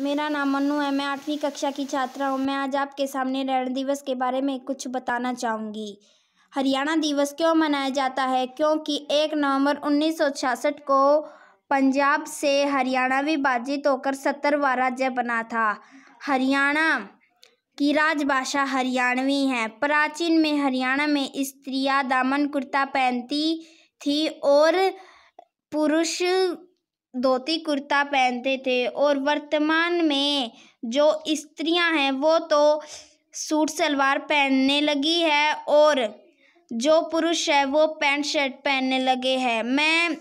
मेरा नाम मनु है मैं आठवीं कक्षा की छात्रा हूँ मैं आज आपके सामने रैन दिवस के बारे में कुछ बताना चाहूँगी हरियाणा दिवस क्यों मनाया जाता है क्योंकि एक नवंबर 1966 को पंजाब से हरियाणा विभाजित होकर सत्तरवा राज्य बना था हरियाणा की राजभाषा हरियाणवी है प्राचीन में हरियाणा में स्त्रियाँ दामन कुर्ता पहनती थी और पुरुष धोती कुर्ता पहनते थे और वर्तमान में जो स्त्रियां हैं वो तो सूट सलवार पहनने लगी है और जो पुरुष है वो पैंट शर्ट पहनने लगे हैं मैं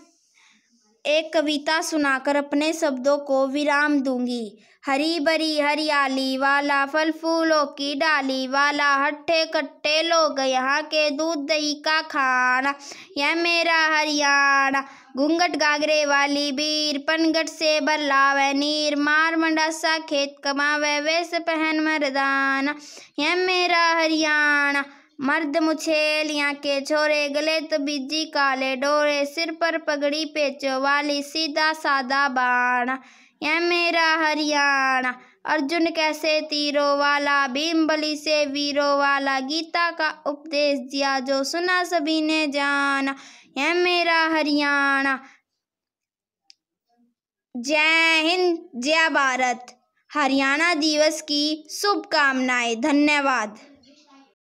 एक कविता सुनाकर अपने शब्दों को विराम दूंगी हरी भरी हरियाली वाला फल फूलों की डाली वाला हट्ठे कट्टे लोग यहाँ के दूध दही का खाना यह मेरा हरियाणा घूंघट गागरे वाली बीर पनगट से बल्ला व नीर मार मंडासा खेत कमा वे पहन मरदाना यह मेरा हरियाणा मर्द मुछेलियाँ के छोरे गले तबीजी तो काले डोरे सिर पर पगड़ी पेचो वाली सीधा सादा बाण यह मेरा हरियाणा अर्जुन कैसे तीरो वाला भीम बली से वीरों वाला गीता का उपदेश दिया जो सुना सभी ने जाना यह मेरा हरियाणा जय हिंद जय भारत हरियाणा दिवस की शुभकामनाएं धन्यवाद